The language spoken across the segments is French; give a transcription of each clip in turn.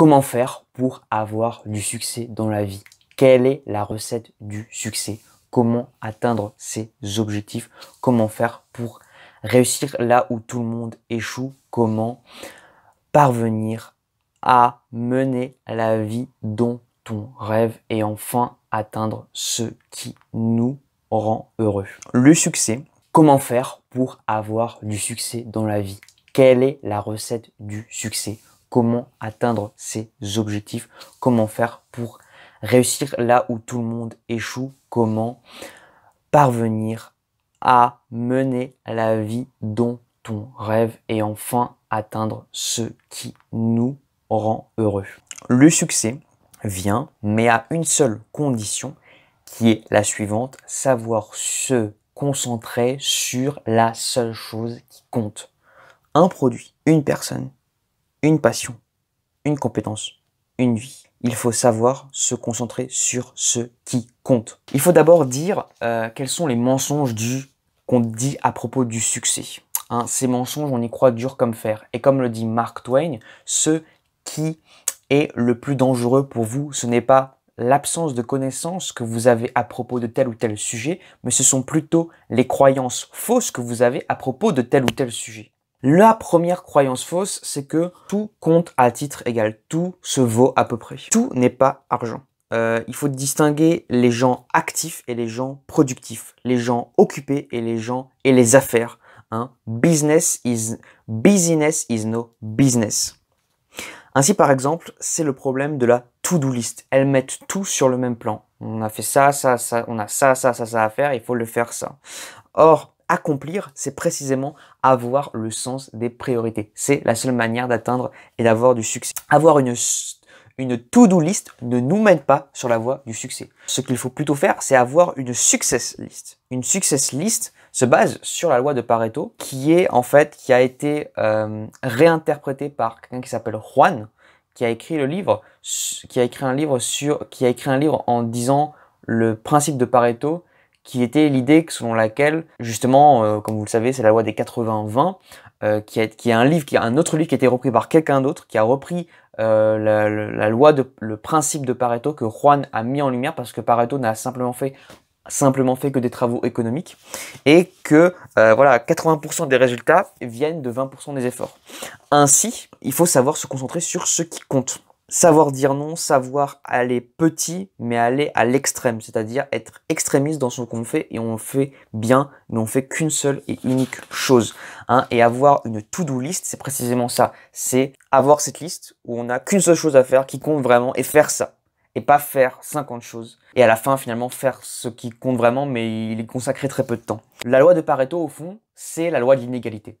Comment faire pour avoir du succès dans la vie Quelle est la recette du succès Comment atteindre ses objectifs Comment faire pour réussir là où tout le monde échoue Comment parvenir à mener la vie dont ton rêve et enfin atteindre ce qui nous rend heureux Le succès. Comment faire pour avoir du succès dans la vie Quelle est la recette du succès comment atteindre ses objectifs, comment faire pour réussir là où tout le monde échoue, comment parvenir à mener la vie dont on rêve et enfin atteindre ce qui nous rend heureux. Le succès vient, mais à une seule condition, qui est la suivante, savoir se concentrer sur la seule chose qui compte. Un produit, une personne, une passion, une compétence, une vie. Il faut savoir se concentrer sur ce qui compte. Il faut d'abord dire euh, quels sont les mensonges du qu'on dit à propos du succès. Hein, ces mensonges, on y croit dur comme fer. Et comme le dit Mark Twain, ce qui est le plus dangereux pour vous, ce n'est pas l'absence de connaissances que vous avez à propos de tel ou tel sujet, mais ce sont plutôt les croyances fausses que vous avez à propos de tel ou tel sujet. La première croyance fausse, c'est que tout compte à titre égal, tout se vaut à peu près. Tout n'est pas argent. Euh, il faut distinguer les gens actifs et les gens productifs, les gens occupés et les gens et les affaires. Hein? Business is business is no business. Ainsi par exemple, c'est le problème de la to-do list. Elles mettent tout sur le même plan. On a fait ça, ça, ça, on a ça, ça, ça, ça à faire, il faut le faire ça. Or, accomplir, c'est précisément avoir le sens des priorités. C'est la seule manière d'atteindre et d'avoir du succès. Avoir une, une to-do list ne nous mène pas sur la voie du succès. Ce qu'il faut plutôt faire, c'est avoir une success list. Une success list se base sur la loi de Pareto, qui est en fait, qui a été euh, réinterprétée par quelqu'un qui s'appelle Juan, qui a écrit le livre, qui a écrit un livre sur, qui a écrit un livre en disant le principe de Pareto qui était l'idée selon laquelle, justement, euh, comme vous le savez, c'est la loi des 80-20, euh, qui, est, qui est un livre, qui est un autre livre qui a été repris par quelqu'un d'autre, qui a repris euh, la, loi, de, le principe de Pareto que Juan a mis en lumière parce que Pareto n'a simplement fait simplement fait que des travaux économiques et que voilà 80% des résultats viennent de 20% des efforts. Ainsi, il faut savoir se concentrer sur ce qui compte savoir dire non, savoir aller petit, mais aller à l'extrême, c'est-à-dire être extrémiste dans ce qu'on fait et on fait bien, mais on fait qu'une seule et unique chose. Hein. Et avoir une to-do list, c'est précisément ça. C'est avoir cette liste où on n'a qu'une seule chose à faire qui compte vraiment et faire ça. Et pas faire 50 choses. Et à la fin, finalement, faire ce qui compte vraiment, mais il est consacré très peu de temps. La loi de Pareto, au fond, c'est la loi de l'inégalité.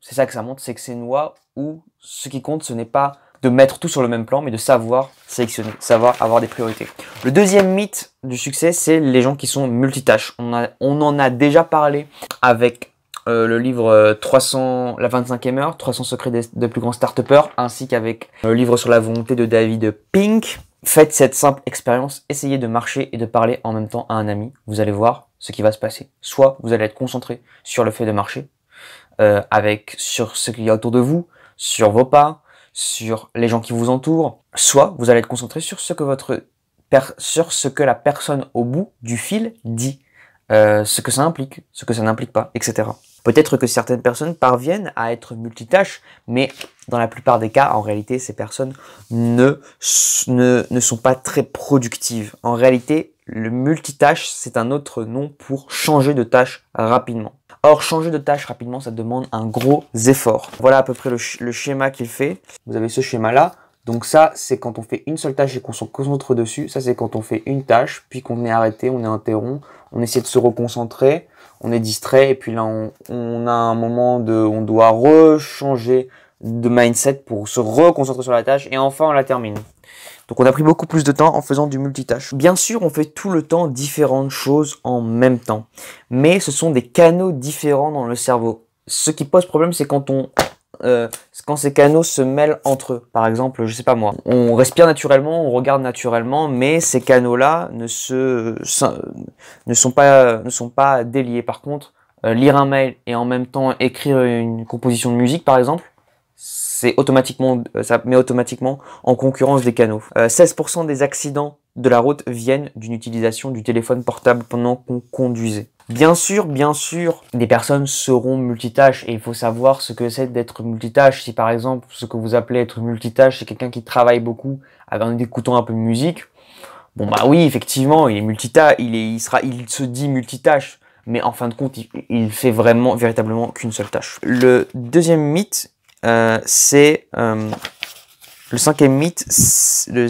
C'est ça que ça montre, c'est que c'est une loi où ce qui compte, ce n'est pas de mettre tout sur le même plan, mais de savoir sélectionner, savoir avoir des priorités. Le deuxième mythe du succès, c'est les gens qui sont multitâches. On, a, on en a déjà parlé avec euh, le livre 300, euh, la 25e heure, 300 secrets des, plus grands start ainsi qu'avec euh, le livre sur la volonté de David Pink. Faites cette simple expérience, essayez de marcher et de parler en même temps à un ami. Vous allez voir ce qui va se passer. Soit vous allez être concentré sur le fait de marcher, euh, avec sur ce qu'il y a autour de vous, sur vos pas, sur les gens qui vous entourent, soit vous allez être concentré sur ce que votre sur ce que la personne au bout du fil dit, euh, ce que ça implique, ce que ça n'implique pas, etc. Peut-être que certaines personnes parviennent à être multitâches, mais dans la plupart des cas, en réalité, ces personnes ne, ne, ne sont pas très productives. En réalité, le multitâche, c'est un autre nom pour changer de tâche rapidement. Or, changer de tâche rapidement, ça demande un gros effort. Voilà à peu près le, schéma qu'il fait. Vous avez ce schéma-là. Donc ça, c'est quand on fait une seule tâche et qu'on se concentre dessus. Ça, c'est quand on fait une tâche, puis qu'on est arrêté, on est interrompt, on essaie de se reconcentrer, on est distrait, et puis là, on, a un moment de... On doit rechanger de mindset pour se reconcentrer sur la tâche, et enfin, on la termine. Donc on a pris beaucoup plus de temps en faisant du multitâche. Bien sûr, on fait tout le temps différentes choses en même temps, mais ce sont des canaux différents dans le cerveau. Ce qui pose problème, c'est quand on euh, quand ces canaux se mêlent entre eux. Par exemple, je sais pas moi, on respire naturellement, on regarde naturellement, mais ces canaux-là ne se, ne sont pas ne sont pas déliés. Par contre, euh, lire un mail et en même temps écrire une composition de musique, par exemple, c'est automatiquement, euh, ça met automatiquement en concurrence des canaux. 16% euh, des accidents de la route viennent d'une utilisation du téléphone portable pendant qu'on conduisait. Bien sûr, bien sûr, des personnes seront multitâches et il faut savoir ce que c'est d'être multitâche. Si par exemple, ce que vous appelez être multitâche, c'est quelqu'un qui travaille beaucoup en écoutant un peu de musique, bon bah oui, effectivement, il est multitâche, il, est, il, sera, il se dit multitâche, mais en fin de compte, il, il fait vraiment, véritablement qu'une seule tâche. Le deuxième mythe, euh, c'est euh, le cinquième mythe, le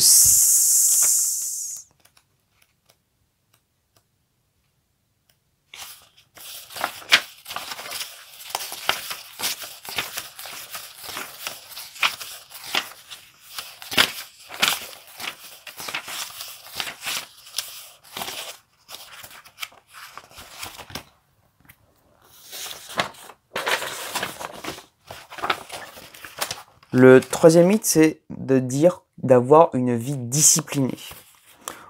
Le troisième mythe, c'est de dire d'avoir une vie disciplinée.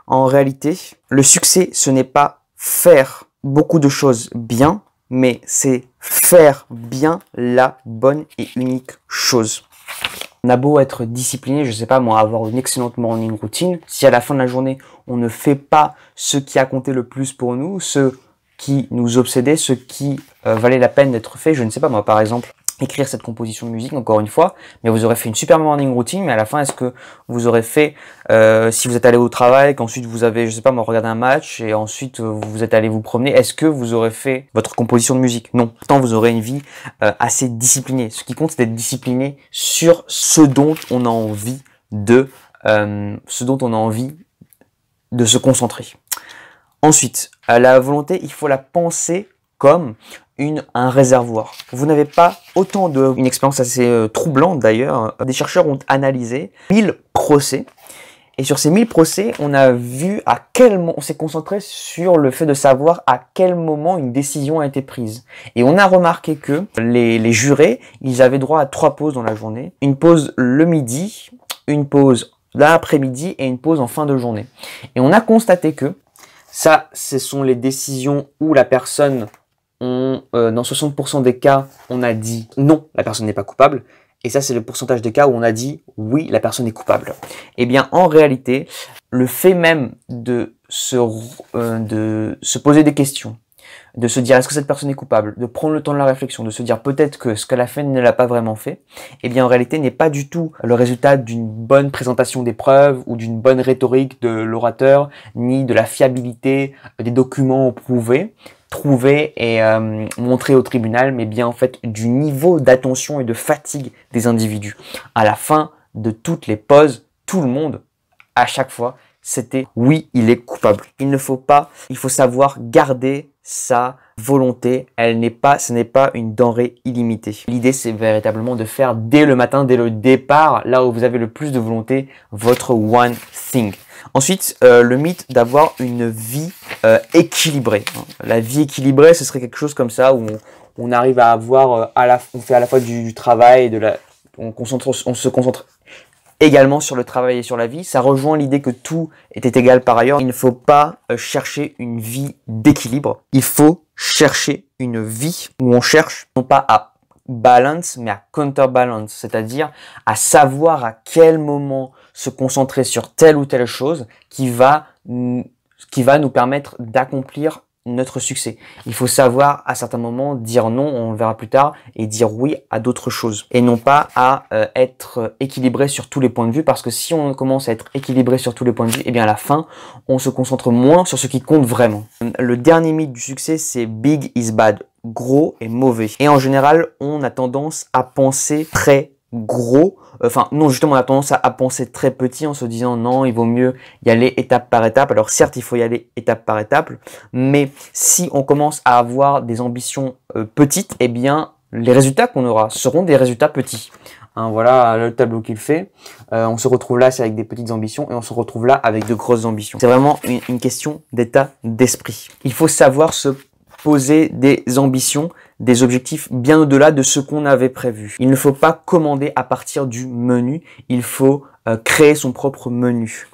En réalité, le succès, ce n'est pas faire beaucoup de choses bien, mais c'est faire bien la bonne et unique chose. On a beau être discipliné, je sais pas moi, avoir une excellente morning routine, si à la fin de la journée, on ne fait pas ce qui a compté le plus pour nous, ce qui nous obsédait, ce qui euh, valait la peine d'être fait, je ne sais pas moi, par exemple, écrire cette composition de musique, encore une fois, mais vous aurez fait une super morning routine, mais à la fin, est-ce que vous aurez fait, euh, si vous êtes allé au travail, qu'ensuite vous avez, je sais pas, regardé un match, et ensuite euh, vous êtes allé vous promener, est-ce que vous aurez fait votre composition de musique Non. Pourtant, vous aurez une vie euh, assez disciplinée. Ce qui compte, c'est d'être discipliné sur ce dont on a envie de, ce dont on a envie de se concentrer. Ensuite, la volonté, il faut la penser comme un réservoir. Vous n'avez pas autant de... Une expérience assez euh, troublante d'ailleurs. Des chercheurs ont analysé 1000 procès. Et sur ces 1000 procès, on a vu à quel moment... On s'est concentré sur le fait de savoir à quel moment une décision a été prise. Et on a remarqué que les, les jurés, ils avaient droit à trois pauses dans la journée. Une pause le midi, une pause l'après-midi et une pause en fin de journée. Et on a constaté que ça, ce sont les décisions où la personne euh, dans 60% des cas, on a dit non, la personne n'est pas coupable. Et ça, c'est le pourcentage des cas où on a dit oui, la personne est coupable. Eh bien, en réalité, le fait même de se, euh, de se poser des questions, de se dire est-ce que cette personne est coupable, de prendre le temps de la réflexion, de se dire peut-être que ce qu'elle a fait ne l'a pas vraiment fait, eh bien en réalité n'est pas du tout le résultat d'une bonne présentation des preuves ou d'une bonne rhétorique de l'orateur, ni de la fiabilité des documents prouvés trouver et euh, montrer au tribunal, mais bien en fait du niveau d'attention et de fatigue des individus. À la fin de toutes les pauses, tout le monde, à chaque fois, c'était oui, il est coupable. Il ne faut pas, il faut savoir garder sa volonté. Elle n'est pas, ce n'est pas une denrée illimitée. L'idée, c'est véritablement de faire dès le matin, dès le départ, là où vous avez le plus de volonté, votre one thing. Ensuite, euh, le mythe d'avoir une vie euh, équilibrée. La vie équilibrée, ce serait quelque chose comme ça où on, arrive à avoir euh, on fait à la fois du, travail, de la, on, on se concentre également sur le travail et sur la vie. Ça rejoint l'idée que tout était égal par ailleurs. Il ne faut pas chercher une vie d'équilibre. Il faut chercher une vie où on cherche non pas à balance mais à counterbalance, c'est-à-dire à savoir à quel moment se concentrer sur telle ou telle chose qui va, qui va nous permettre d'accomplir notre succès. Il faut savoir à certains moments dire non, on le verra plus tard, et dire oui à d'autres choses. Et non pas à euh, être équilibré sur tous les points de vue, parce que si on commence à être équilibré sur tous les points de vue, et eh bien à la fin, on se concentre moins sur ce qui compte vraiment. Le dernier mythe du succès, c'est big is bad, gros et mauvais. Et en général, on a tendance à penser très gros. Enfin, non, justement, on a tendance à, penser très petit en se disant non, il vaut mieux y aller étape par étape. Alors certes, il faut y aller étape par étape, mais si on commence à avoir des ambitions euh, petites, et eh bien, les résultats qu'on aura seront des résultats petits. Hein, voilà le tableau qu'il fait. Euh, on se retrouve là, c'est avec des petites ambitions, et on se retrouve là avec de grosses ambitions. C'est vraiment une question d'état d'esprit. Il faut savoir se poser des ambitions, des objectifs bien au-delà de ce qu'on avait prévu. Il ne faut pas commander à partir du menu, il faut euh, créer son propre menu.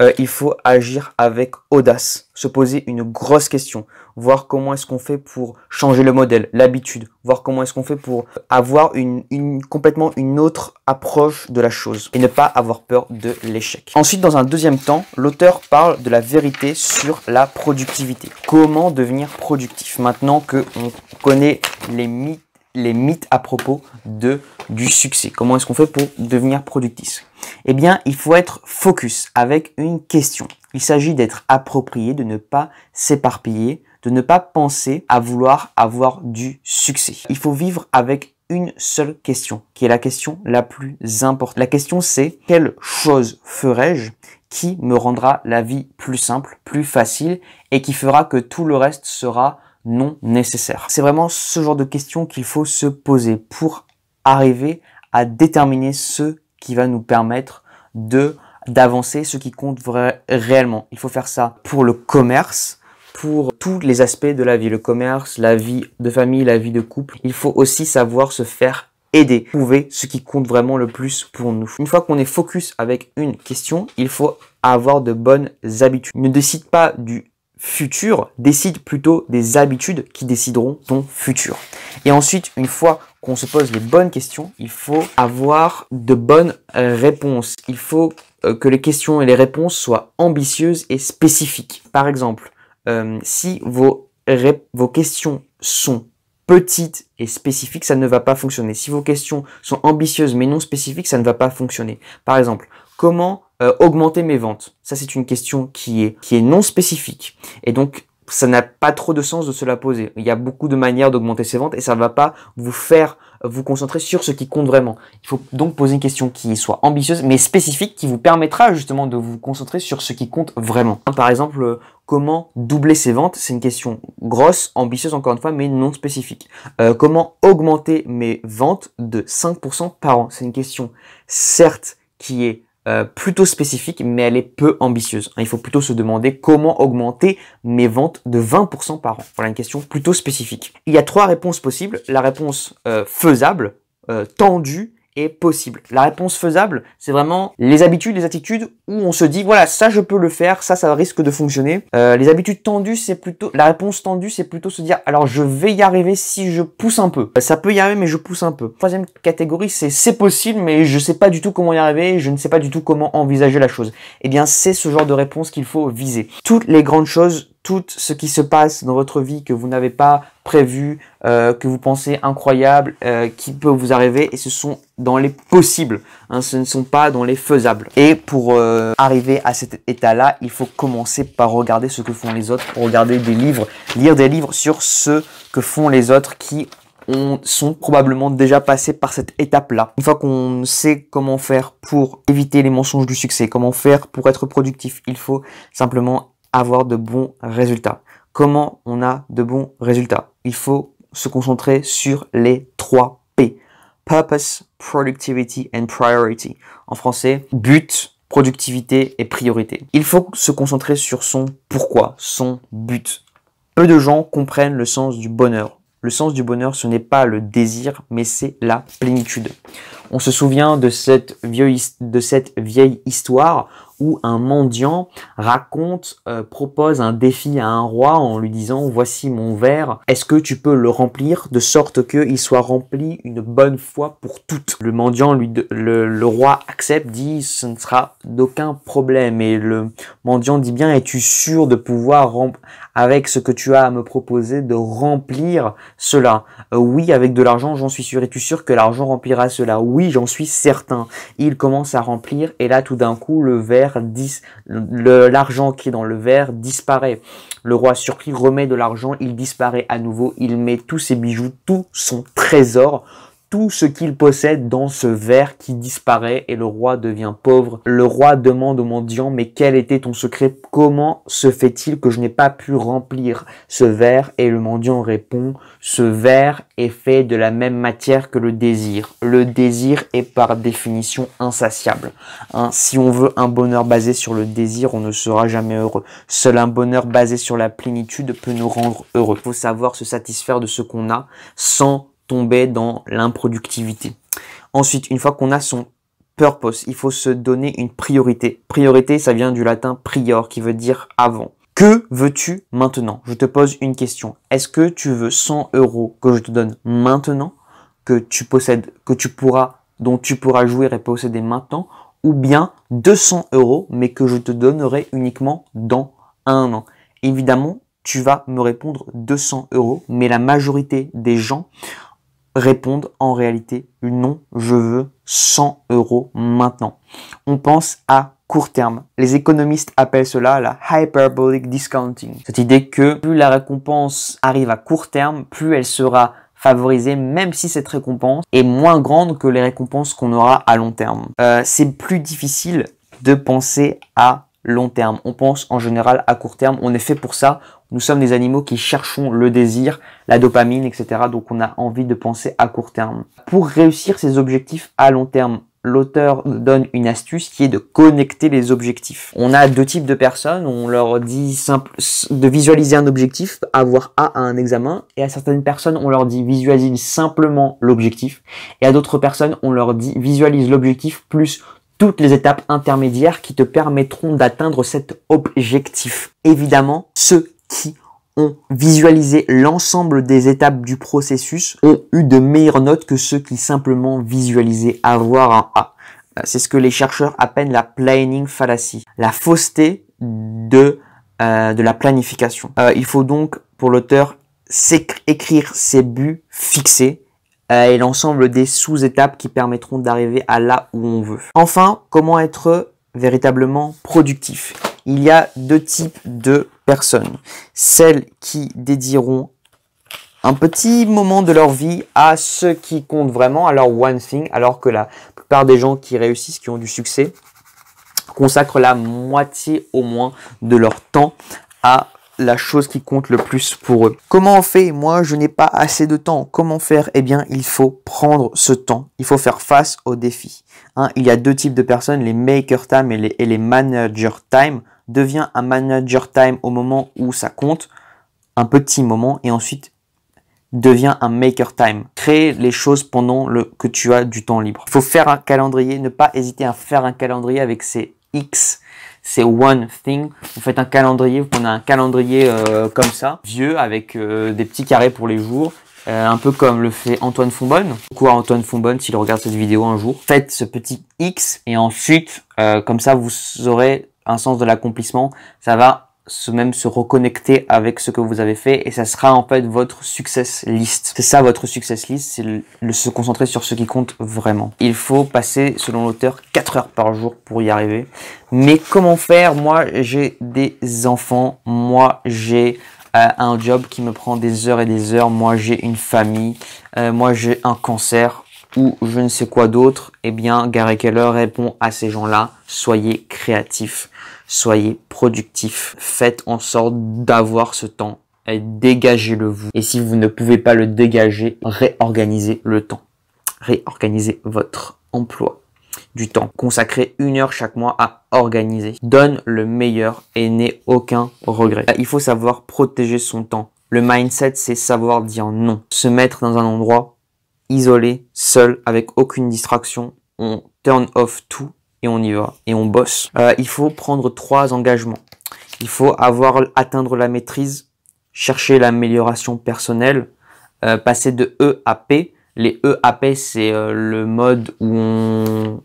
Euh, il faut agir avec audace, se poser une grosse question, voir comment est-ce qu'on fait pour changer le modèle, l'habitude, voir comment est-ce qu'on fait pour avoir une, complètement une autre approche de la chose et ne pas avoir peur de l'échec. Ensuite, dans un deuxième temps, l'auteur parle de la vérité sur la productivité. Comment devenir productif maintenant qu'on connaît les mythes les mythes à propos de du succès. Comment est-ce qu'on fait pour devenir productif Eh bien, il faut être focus avec une question. Il s'agit d'être approprié, de ne pas s'éparpiller, de ne pas penser à vouloir avoir du succès. Il faut vivre avec une seule question, qui est la question la plus importante. La question c'est quelle chose ferais je qui me rendra la vie plus simple, plus facile et qui fera que tout le reste sera non nécessaire. C'est vraiment ce genre de question qu'il faut se poser pour arriver à déterminer ce qui va nous permettre de d'avancer, ce qui compte réellement. Il faut faire ça pour le commerce, pour tous les aspects de la vie, le commerce, la vie de famille, la vie de couple. Il faut aussi savoir se faire aider, trouver ce qui compte vraiment le plus pour nous. Une fois qu'on est focus avec une question, il faut avoir de bonnes habitudes. Ne décide pas du futur, décide plutôt des habitudes qui décideront ton futur. Et ensuite, une fois qu'on se pose les bonnes questions, il faut avoir de bonnes réponses. Il faut euh, que les questions et les réponses soient ambitieuses et spécifiques. Par exemple, euh, si vos, vos questions sont petites et spécifiques, ça ne va pas fonctionner. Si vos questions sont ambitieuses mais non spécifiques, ça ne va pas fonctionner. Par exemple, comment euh, augmenter mes ventes Ça, c'est une question qui est, qui est non spécifique. Et donc, ça n'a pas trop de sens de se la poser. Il y a beaucoup de manières d'augmenter ses ventes et ça ne va pas vous faire vous concentrer sur ce qui compte vraiment. Il faut donc poser une question qui soit ambitieuse mais spécifique qui vous permettra justement de vous concentrer sur ce qui compte vraiment. Par exemple, comment doubler ses ventes C'est une question grosse, ambitieuse encore une fois, mais non spécifique. Euh, comment augmenter mes ventes de 5% par an C'est une question certes qui est euh, plutôt spécifique, mais elle est peu ambitieuse. Hein. Il faut plutôt se demander comment augmenter mes ventes de 20% par an. Voilà une question plutôt spécifique. Il y a trois réponses possibles. La réponse euh, faisable, tendue est possible. La réponse faisable, c'est vraiment les habitudes, les attitudes où on se dit voilà ça je peux le faire, ça ça risque de fonctionner. Euh, les habitudes tendues, c'est plutôt la réponse tendue, c'est plutôt se dire alors je vais y arriver si je pousse un peu. Euh, ça peut y arriver mais je pousse un peu. Troisième catégorie, c'est c'est possible mais je sais pas du tout comment y arriver, je ne sais pas du tout comment envisager la chose. Eh bien c'est ce genre de réponse qu'il faut viser. Toutes les grandes choses tout ce qui se passe dans votre vie que vous n'avez pas prévu, euh, que vous pensez incroyable, euh, qui peut vous arriver, et ce sont dans les possibles, hein, ce ne sont pas dans les faisables. Et pour euh, arriver à cet état-là, il faut commencer par regarder ce que font les autres, regarder des livres, lire des livres sur ce que font les autres qui ont sont probablement déjà passés par cette étape-là. Une fois qu'on sait comment faire pour éviter les mensonges du succès, comment faire pour être productif, il faut simplement avoir de bons résultats. Comment on a de bons résultats Il faut se concentrer sur les trois P. Purpose, Productivity and Priority. En français, but, productivité et priorité. Il faut se concentrer sur son pourquoi, son but. Peu de gens comprennent le sens du bonheur. Le sens du bonheur, ce n'est pas le désir, mais c'est la plénitude. On se souvient de cette de cette vieille histoire où un mendiant raconte, euh, propose un défi à un roi en lui disant voici mon verre, est-ce que tu peux le remplir de sorte qu'il soit rempli une bonne fois pour toutes. Le mendiant, lui, le, roi accepte, dit ce ne sera d'aucun problème et le mendiant dit bien es-tu sûr de pouvoir avec ce que tu as à me proposer de remplir cela euh, Oui, avec de l'argent, j'en suis sûr. Es-tu sûr que l'argent remplira cela Oui, j'en suis certain. Il commence à remplir et là tout d'un coup le verre l'argent qui est dans le verre disparaît. Le roi surpris remet de l'argent, il disparaît à nouveau, il met tous ses bijoux, tout son trésor tout ce qu'il possède dans ce verre qui disparaît et le roi devient pauvre. Le roi demande au mendiant mais quel était ton secret Comment se fait-il que je n'ai pas pu remplir ce verre Et le mendiant répond ce verre est fait de la même matière que le désir. Le désir est par définition insatiable. Hein, si on veut un bonheur basé sur le désir, on ne sera jamais heureux. Seul un bonheur basé sur la plénitude peut nous rendre heureux. Il faut savoir se satisfaire de ce qu'on a sans tomber dans l'improductivité. Ensuite, une fois qu'on a son purpose, il faut se donner une priorité. Priorité, ça vient du latin prior, qui veut dire avant. Que veux-tu maintenant Je te pose une question. Est-ce que tu veux 100 euros que je te donne maintenant, que tu possèdes, que tu pourras, dont tu pourras jouir et posséder maintenant, ou bien 200 euros, mais que je te donnerai uniquement dans un an Évidemment, tu vas me répondre 200 euros, mais la majorité des gens répondent en réalité non, je veux 100 euros maintenant. On pense à court terme. Les économistes appellent cela la hyperbolic discounting. Cette idée que plus la récompense arrive à court terme, plus elle sera favorisée, même si cette récompense est moins grande que les récompenses qu'on aura à long terme. Euh, c'est plus difficile de penser à long terme. On pense en général à court terme, on est fait pour ça, nous sommes des animaux qui cherchons le désir, la dopamine, etc. Donc on a envie de penser à court terme. Pour réussir ces objectifs à long terme, l'auteur donne une astuce qui est de connecter les objectifs. On a deux types de personnes, on leur dit simple, de visualiser un objectif, avoir A à un examen, et à certaines personnes, on leur dit visualise simplement l'objectif, et à d'autres personnes, on leur dit visualise l'objectif plus toutes les étapes intermédiaires qui te permettront d'atteindre cet objectif. Évidemment, ceux qui ont visualisé l'ensemble des étapes du processus ont eu de meilleures notes que ceux qui simplement visualisaient avoir un A. Euh, c'est ce que les chercheurs appellent la planning fallacy, la fausseté de, euh, de la planification. Euh, il faut donc, pour l'auteur, écrire ses buts fixés et l'ensemble des sous-étapes qui permettront d'arriver à là où on veut. Enfin, comment être véritablement productif il y a deux types de personnes. Celles qui dédieront un petit moment de leur vie à ce qui compte vraiment, à leur one thing, alors que la plupart des gens qui réussissent, qui ont du succès, consacrent la moitié au moins de leur temps à la chose qui compte le plus pour eux. Comment on fait Moi, je n'ai pas assez de temps. Comment faire Eh bien, il faut prendre ce temps. Il faut faire face aux défis. Hein, il y a deux types de personnes, les maker time et les manager time devient un manager time au moment où ça compte, un petit moment, et ensuite devient un maker time. Créer les choses pendant le, que tu as du temps libre. Il faut faire un calendrier, ne pas hésiter à faire un calendrier avec ces X, ces one thing. Vous faites un calendrier, vous prenez un calendrier euh, comme ça, vieux, avec euh, des petits carrés pour les jours, euh, un peu comme le fait Antoine Fonbonne. Quoi Antoine Fonbonne s'il regarde cette vidéo un jour Faites ce petit X et ensuite, comme ça, vous aurez un sens de l'accomplissement, ça va se même se reconnecter avec ce que vous avez fait et ça sera en fait votre success list. C'est ça votre success list, c'est le, se concentrer sur ce qui compte vraiment. Il faut passer, selon l'auteur, 4 heures par jour pour y arriver. Mais comment faire Moi, j'ai des enfants, moi, j'ai euh, un job qui me prend des heures et des heures, moi, j'ai une famille, euh, moi, j'ai un cancer ou je ne sais quoi d'autre. Eh bien, Gary Keller répond à ces gens-là, soyez créatifs soyez productif, faites en sorte d'avoir ce temps et dégagez-le vous. Et si vous ne pouvez pas le dégager, réorganisez le temps. Réorganisez votre emploi du temps. Consacrez une heure chaque mois à organiser. Donne le meilleur et n'aie aucun regret. Il faut savoir protéger son temps. Le mindset, c'est savoir dire non. Se mettre dans un endroit isolé, seul, avec aucune distraction. On turn off tout et on y va et on bosse. Euh, il faut prendre trois engagements. Il faut avoir atteindre la maîtrise, chercher l'amélioration personnelle, euh, passer de E à P. Les E à P, c'est euh, le mode où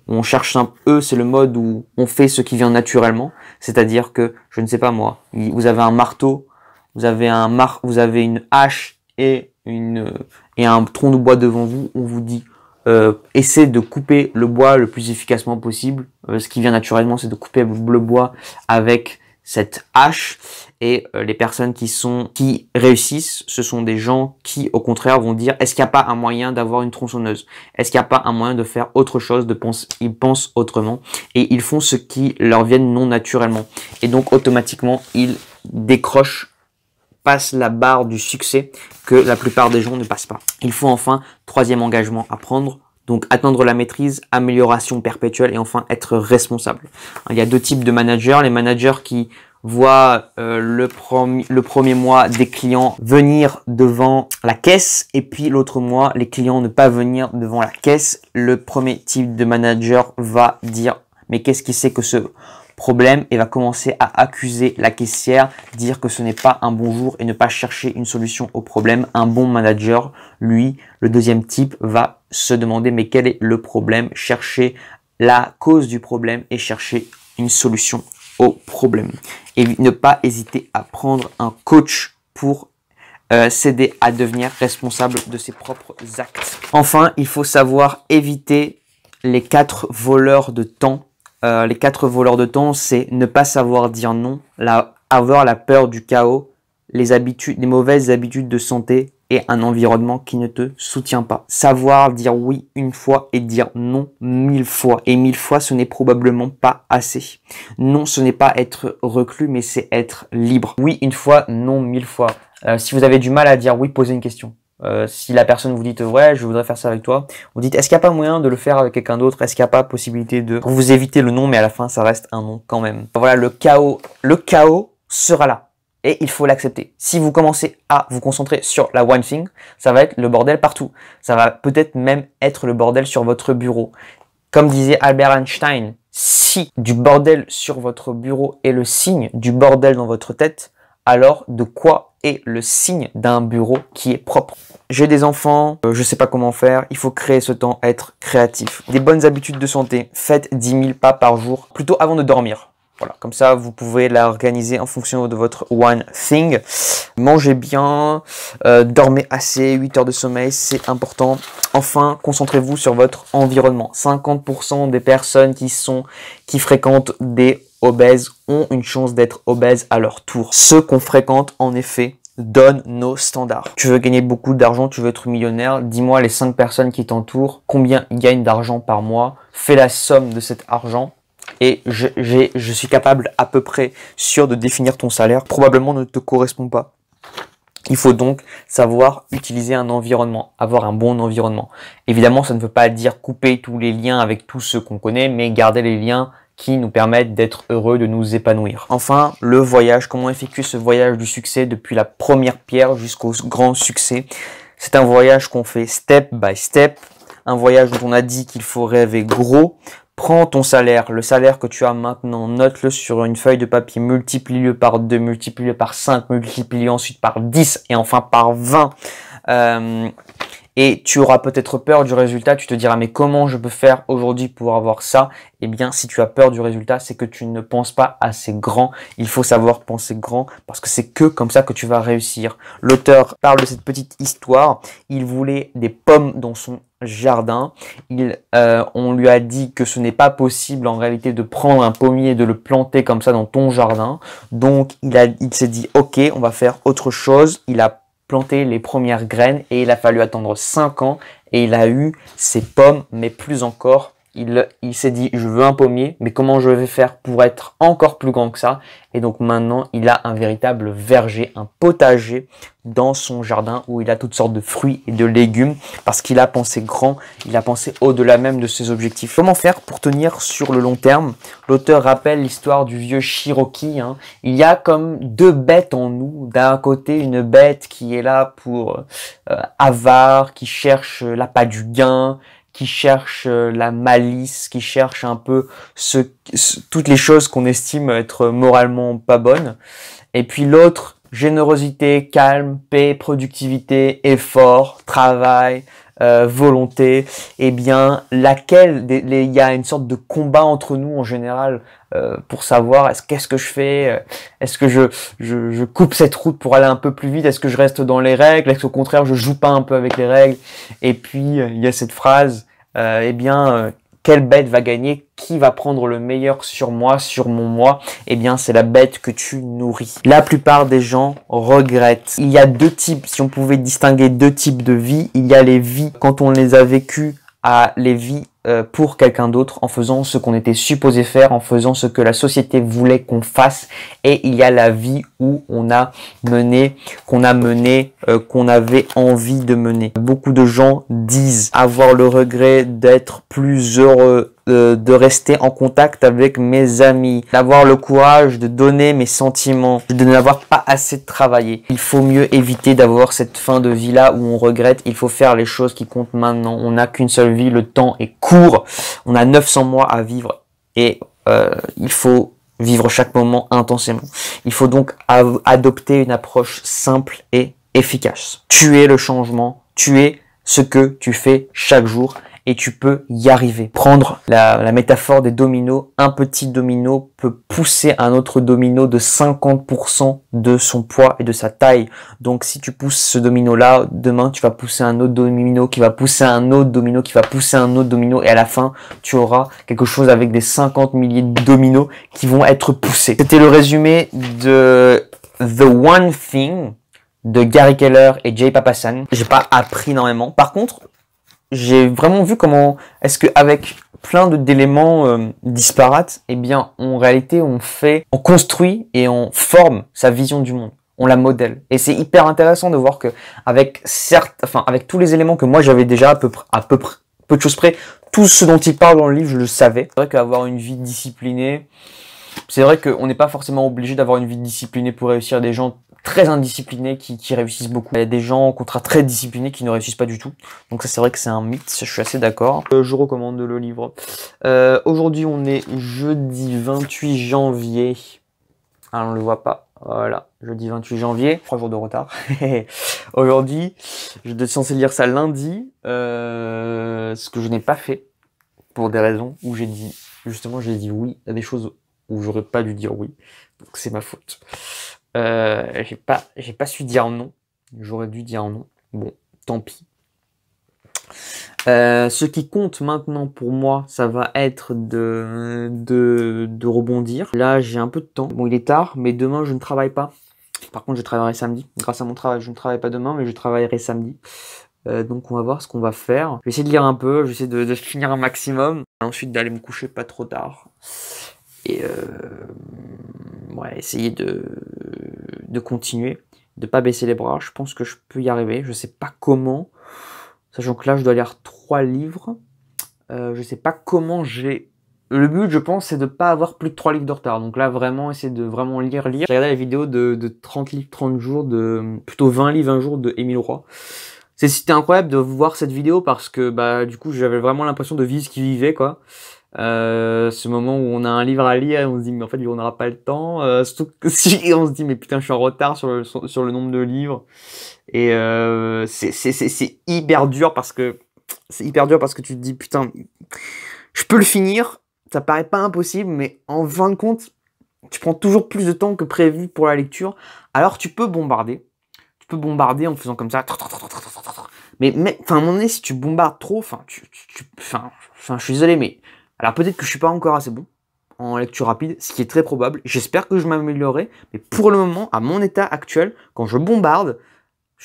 on, cherche un E, c'est le mode où on fait ce qui vient naturellement. C'est-à-dire que, je ne sais pas moi, vous avez un marteau, vous avez un mar, vous avez une hache et une et un tronc de bois devant vous. On vous dit, euh, Essayer de couper le bois le plus efficacement possible. Euh, ce qui vient naturellement, c'est de couper le bois avec cette hache. Et euh, les personnes qui sont qui réussissent, ce sont des gens qui, au contraire, vont dire est-ce qu'il n'y a pas un moyen d'avoir une tronçonneuse Est-ce qu'il n'y a pas un moyen de faire autre chose ils pensent autrement et ils font ce qui leur vient non naturellement. Et donc automatiquement, ils décrochent passe la barre du succès que la plupart des gens ne passent pas. Il faut enfin, troisième engagement à prendre, donc atteindre la maîtrise, amélioration perpétuelle et enfin être responsable. Il y a deux types de managers, les managers qui voient euh, le, premier, le premier mois des clients venir devant la caisse et puis l'autre mois les clients ne pas venir devant la caisse. Le premier type de manager va dire mais qu'est-ce qui c'est que ce problème et va commencer à accuser la caissière, dire que ce n'est pas un bon jour et ne pas chercher une solution au problème. Un bon manager, lui, le deuxième type, va se demander mais quel est le problème, chercher la cause du problème et chercher une solution au problème. Et ne pas hésiter à prendre un coach pour euh, s'aider à devenir responsable de ses propres actes. Enfin, il faut savoir éviter les quatre voleurs de temps euh, les quatre voleurs de temps, c'est ne pas savoir dire non, la, avoir la peur du chaos, les, habitudes, les mauvaises habitudes de santé et un environnement qui ne te soutient pas. Savoir dire oui une fois et dire non mille fois. Et mille fois, ce n'est probablement pas assez. Non, ce n'est pas être reclus, mais c'est être libre. Oui une fois, non mille fois. Euh, si vous avez du mal à dire oui, posez une question. Euh, si la personne vous dit ouais je voudrais faire ça avec toi, vous dites est-ce qu'il n'y a pas moyen de le faire avec quelqu'un d'autre Est-ce qu'il n'y a pas possibilité de vous éviter le nom mais à la fin ça reste un nom quand même. Voilà le chaos, le chaos sera là et il faut l'accepter. Si vous commencez à vous concentrer sur la one thing, ça va être le bordel partout. Ça va peut-être même être le bordel sur votre bureau. Comme disait Albert Einstein, si du bordel sur votre bureau est le signe du bordel dans votre tête, alors de quoi le signe d'un bureau qui est propre. J'ai des enfants, euh, je sais pas comment faire, il faut créer ce temps, être créatif. Des bonnes habitudes de santé, faites 10 000 pas par jour, plutôt avant de dormir. Voilà, comme ça, vous pouvez l'organiser en fonction de votre one thing. Mangez bien, euh, dormez assez, 8 heures de sommeil, c'est important. Enfin, concentrez-vous sur votre environnement. 50% des personnes qui sont qui fréquentent des obèses ont une chance d'être obèses à leur tour. Ceux qu'on fréquente, en effet, donnent nos standards. Tu veux gagner beaucoup d'argent, tu veux être millionnaire, dis-moi les 5 personnes qui t'entourent, combien ils gagnent d'argent par mois, fais la somme de cet argent et je, je, suis capable à peu près sûr de définir ton salaire, probablement ne te correspond pas. Il faut donc savoir utiliser un environnement, avoir un bon environnement. Évidemment, ça ne veut pas dire couper tous les liens avec tous ceux qu'on connaît, mais garder les liens qui nous permettent d'être heureux, de nous épanouir. Enfin, le voyage, comment effectuer ce voyage du succès depuis la première pierre jusqu'au grand succès. C'est un voyage qu'on fait step by step, un voyage dont on a dit qu'il faut rêver gros. Prends ton salaire, le salaire que tu as maintenant, note-le sur une feuille de papier, multiplie-le par 2, multiplie-le par 5, multiplie-le ensuite par 10 et enfin par 20 et tu auras peut-être peur du résultat, tu te diras mais comment je peux faire aujourd'hui pour avoir ça Eh bien si tu as peur du résultat, c'est que tu ne penses pas assez grand. Il faut savoir penser grand parce que c'est que comme ça que tu vas réussir. L'auteur parle de cette petite histoire, il voulait des pommes dans son jardin. Il, euh, on lui a dit que ce n'est pas possible en réalité de prendre un pommier et de le planter comme ça dans ton jardin. Donc il, a, il s'est dit ok, on va faire autre chose. Il a planté les premières graines et il a fallu attendre 5 ans et il a eu ses pommes, mais plus encore il, s'est dit je veux un pommier, mais comment je vais faire pour être encore plus grand que ça Et donc maintenant, il a un véritable verger, un potager dans son jardin où il a toutes sortes de fruits et de légumes parce qu'il a pensé grand, il a pensé au-delà même de ses objectifs. Comment faire pour tenir sur le long terme L'auteur rappelle l'histoire du vieux Shiroki. Hein. Il y a comme deux bêtes en nous. D'un côté, une bête qui est là pour euh, avare, qui cherche la pas du gain, qui cherche euh, la malice, qui cherche un peu ce, toutes les choses qu'on estime être moralement pas bonnes. Et puis l'autre, générosité, calme, paix, productivité, effort, travail, euh, volonté. Et eh bien, laquelle il y a une sorte de combat entre nous en général euh, pour savoir est-ce qu'est-ce que je fais, euh, est-ce que je, je, je, coupe cette route pour aller un peu plus vite, est-ce que je reste dans les règles, est-ce qu'au contraire je joue pas un peu avec les règles. Et puis il y a cette phrase eh bien, euh, quelle bête va gagner Qui va prendre le meilleur sur moi, sur mon moi Eh bien, c'est la bête que tu nourris. La plupart des gens regrettent. Il y a deux types, si on pouvait distinguer deux types de vie, il y a les vies quand on les a vécues à les vies euh, pour quelqu'un d'autre en faisant ce qu'on était supposé faire, en faisant ce que la société voulait qu'on fasse. Et il y a la vie où on a mené, qu'on a mené, euh, qu'on avait envie de mener. Beaucoup de gens disent avoir le regret d'être plus heureux euh, de rester en contact avec mes amis, d'avoir le courage de donner mes sentiments, de n'avoir pas assez travaillé. Il faut mieux éviter d'avoir cette fin de vie là où on regrette, il faut faire les choses qui comptent maintenant. On n'a qu'une seule vie, le temps est court. On a 900 mois à vivre et euh, il faut vivre chaque moment intensément. Il faut donc adopter une approche simple et efficace. Tuer le changement, tuer ce que tu fais chaque jour et tu peux y arriver. Prendre la, métaphore des dominos, un petit domino peut pousser un autre domino de 50% de son poids et de sa taille. Donc si tu pousses ce domino-là, demain tu vas pousser un autre domino qui va pousser un autre domino qui va pousser un autre domino et à la fin tu auras quelque chose avec des 50 milliers de dominos qui vont être poussés. C'était le résumé de The One Thing de Gary Keller et Jay Papasan. J'ai pas appris énormément. Par contre, j'ai vraiment vu comment est-ce qu'avec plein d'éléments euh, disparates, eh bien, en réalité, on fait, on construit et on forme sa vision du monde. On la modèle. Et c'est hyper intéressant de voir que avec certes, enfin, avec tous les éléments que moi j'avais déjà à peu près, à peu près, peu de choses près, tout ce dont il parle dans le livre, je le savais. C'est vrai qu'avoir une vie disciplinée, c'est vrai qu'on n'est pas forcément obligé d'avoir une vie disciplinée pour réussir. Des gens très indisciplinés qui, réussissent beaucoup. Il y a des gens en contrat très disciplinés qui ne réussissent pas du tout. Donc ça c'est vrai que c'est un mythe, je suis assez d'accord. Euh, je recommande le livre. Euh, aujourd'hui on est jeudi 28 janvier. Ah, on ne le voit pas. Voilà, jeudi 28 janvier, trois jours de retard. Aujourd'hui, je j'étais censé lire ça lundi, euh, ce que je n'ai pas fait pour des raisons où j'ai dit, justement, j'ai dit oui à des choses où j'aurais pas dû dire oui. Donc c'est ma faute. Euh, j'ai pas, j'ai pas su dire non. J'aurais dû dire non. Bon, tant pis. Euh, ce qui compte maintenant pour moi, ça va être de, de, rebondir. Là, j'ai un peu de temps. Bon, il est tard, mais demain, je ne travaille pas. Par contre, je travaillerai samedi. Grâce à mon travail, je ne travaille pas demain, mais je travaillerai samedi. Euh, donc, on va voir ce qu'on va faire. Je vais essayer de lire un peu, je vais essayer de, finir un maximum. Ensuite, d'aller me coucher pas trop tard. Et euh ouais, essayer de, de continuer, de ne pas baisser les bras. Je pense que je peux y arriver. Je sais pas comment, sachant que là, je dois lire trois livres. Euh, je sais pas comment j'ai. Le but, je pense, c'est de pas avoir plus de trois livres de retard. Donc là, vraiment, essayer de vraiment lire, lire. J'ai regardé la vidéo de, de, 30 livres, 30 jours, de plutôt 20 livres, un jour de Émile Roy. C'était incroyable de voir cette vidéo parce que bah, du coup, j'avais vraiment l'impression de vivre ce qu'il vivait, quoi. Euh, ce moment où on a un livre à lire et on se dit mais en fait on n'aura pas le temps euh, surtout que si on se dit mais putain je suis en retard sur le, sur le nombre de livres et euh, c'est hyper dur parce que c'est hyper dur parce que tu te dis putain je peux le finir ça paraît pas impossible mais en fin de compte tu prends toujours plus de temps que prévu pour la lecture alors tu peux bombarder tu peux bombarder en faisant comme ça mais enfin à un moment donné si tu bombardes trop enfin tu, je suis désolé mais alors peut-être que je suis pas encore assez bon en lecture rapide, ce qui est très probable. J'espère que je m'améliorerai, mais pour le moment, à mon état actuel, quand je bombarde,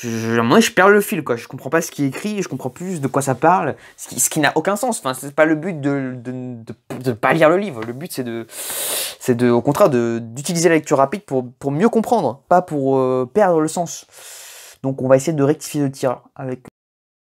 un moment donné, je perds le fil, quoi. Je comprends pas ce qui est écrit, je comprends plus de quoi ça parle, ce qui, n'a aucun sens. Enfin, c'est pas le but de ne pas lire le livre. Le but, c'est de, c'est de, au contraire, d'utiliser la lecture rapide pour, mieux comprendre, pas pour euh, perdre le sens. Donc, on va essayer de rectifier le tir avec